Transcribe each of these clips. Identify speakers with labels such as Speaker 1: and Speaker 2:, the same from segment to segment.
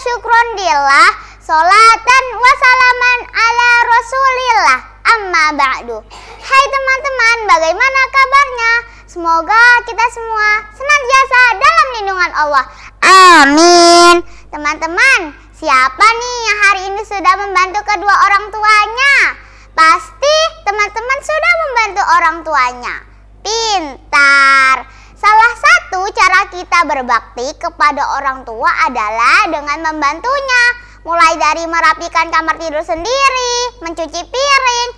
Speaker 1: syukron dillah Salatan wasalaman ala rasulillah Amma ba'du Hai teman-teman bagaimana kabarnya? Semoga kita semua senantiasa dalam lindungan Allah Amin Teman-teman siapa nih yang hari ini sudah membantu kedua kita berbakti kepada orang tua adalah dengan membantunya, mulai dari merapikan kamar tidur sendiri, mencuci piring,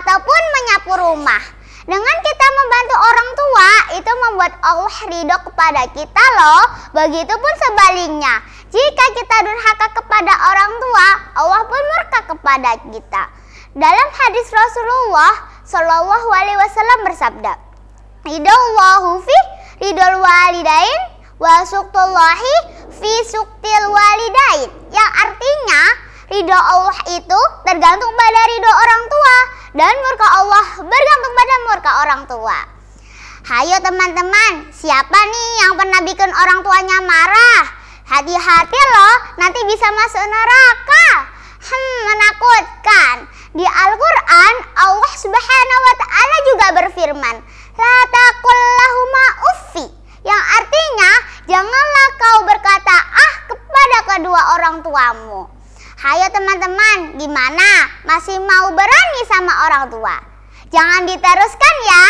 Speaker 1: ataupun menyapu rumah. Dengan kita membantu orang tua, itu membuat Allah ridho kepada kita loh. Begitupun sebaliknya, jika kita durhaka kepada orang tua, Allah pun murka kepada kita. Dalam hadis Rasulullah Shallallahu Alaihi Wasallam bersabda, Ridho Allahu fi ridho walidain wa suktullahi fi suktil walidain yang artinya ridho Allah itu tergantung pada ridho orang tua dan murka Allah bergantung pada murka orang tua. Hayo teman-teman, siapa nih yang pernah bikin orang tuanya marah? Hati-hati loh, nanti bisa masuk neraka. Hmm, menakutkan. Di Al-Quran kedua orang tuamu. Hayo teman-teman, gimana? Masih mau berani sama orang tua? Jangan diteruskan ya.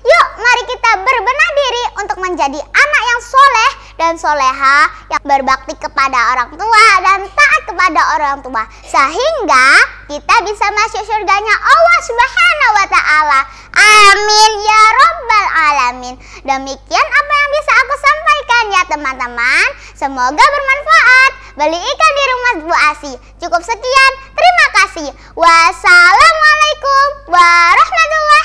Speaker 1: Yuk, mari kita berbenah diri untuk menjadi anak yang soleh dan soleha yang berbakti kepada orang tua dan taat kepada orang tua sehingga kita bisa masuk surganya Allah Subhanahu wa taala. Amin ya rabbal alamin. Demikian apa yang bisa aku sampaikan ya teman-teman. Semoga bermanfaat beli ikan di rumah Bu Asi. Cukup sekian, terima kasih. Wassalamualaikum warahmatullahi